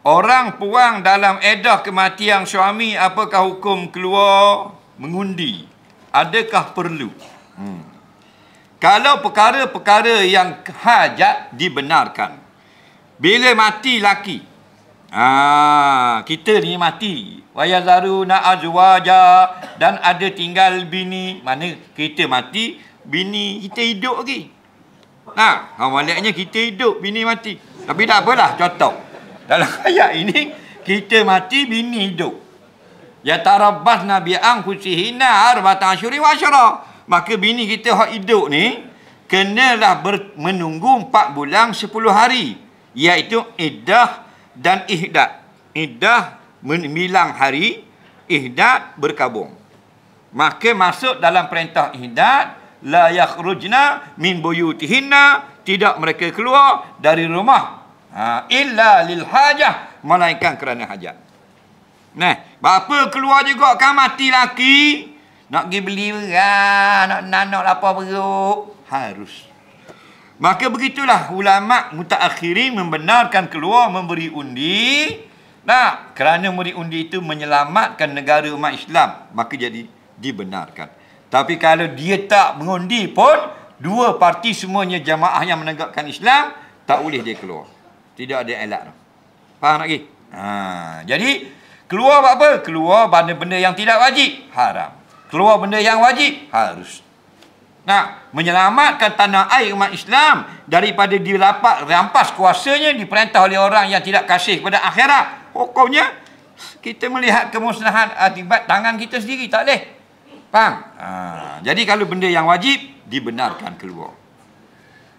Orang puang dalam edah kematian suami, apakah hukum keluar mengundi? Adakah perlu? Hmm. Kalau perkara-perkara yang hajat dibenarkan. Bila mati laki. Ah, kita ni mati. Wayazaru na'azwaja dan ada tinggal bini. Mana kita mati, bini kita hidup lagi. Nah, ha, maknanya kita hidup, bini mati. Tapi tak apalah, contoh. Dalam ayat ini kita mati bini hidup. Ya tarabbas nabi ang husihina arba'ata asyri wa asyara. Maka bini kita hak hidup ni kenalah ber- menunggu 4 bulan 10 hari iaitu iddah dan ihdad. Iddah menilang hari, ihdad berkabung. Maka masuk dalam perintah ihdad la yakhrujna min buyutihinna tidak mereka keluar dari rumah Ha, illa lil hajah malaikat kerana hajat. Nah, bapa keluar juga kan mati laki nak pergi beli beras, nak nanok apa beruk, harus. Maka begitulah ulama mutaakhirin membenarkan keluar memberi undi. Nah, kerana memberi undi itu menyelamatkan negara umat Islam, maka jadi dibenarkan. Tapi kalau dia tak mengundi pun, dua parti semuanya jamaah yang menegakkan Islam tak boleh dia keluar. Tidak ada elak tu. Faham lagi? Ha, jadi, keluar apa? Keluar benda-benda yang tidak wajib. Haram. Keluar benda yang wajib. Harus. Nak menyelamatkan tanah air umat Islam daripada dilapak, rampas kuasanya, diperintah oleh orang yang tidak kasih kepada akhirat. pokoknya kita melihat kemusnahan akibat tangan kita sendiri. Tak boleh. Faham? Ha, jadi, kalau benda yang wajib, dibenarkan keluar.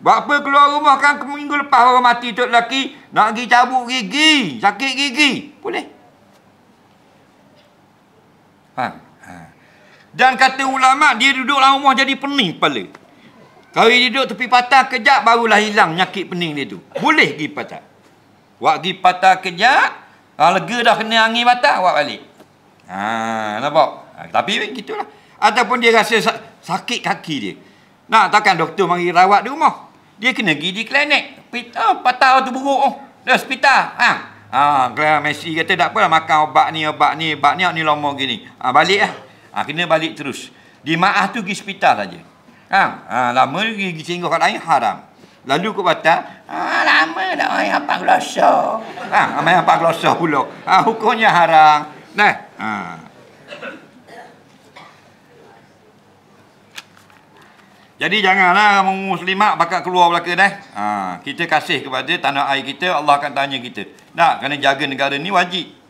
Buat apa keluar rumah kan minggu lepas orang mati tu lelaki nak pergi cabut gigi, sakit gigi. Boleh. Ha. ha. Dan kata ulama dia duduk dalam rumah jadi pening kepala. Kalau dia duduk tepi patah kejap barulah hilang nyakit pening dia tu. Boleh pergi patah. Buat pergi patah kejap, ha, lega dah kena angin patah, buat balik. Ha, nampak? Ha, tapi gitulah. Ataupun dia rasa sakit kaki dia. Nah, takkan doktor mari rawat di rumah? dia kena pergi di klinik. Pita oh, patah tu buruk oh. Dah hospital. Ha. Ha, Clara Messi kata tak apalah makan ubat ni, ubat ni, ubat ni, ni lama gini. Ha, balik lah. Ha, kena balik terus. Di maah tu pergi hospital saja. Ha, ha, lama lagi pergi singgah kat lain, haram. Lalu kau batal, ha, lama dah main apa gelosok. Ha, main apa gelosok pula. Ha, hukumnya haram. Nah. Ha. Jadi janganlah kamu muslimat bakal keluar belaka dah. Ha, kita kasih kepada tanah air kita, Allah akan tanya kita. Nak kena jaga negara ni wajib.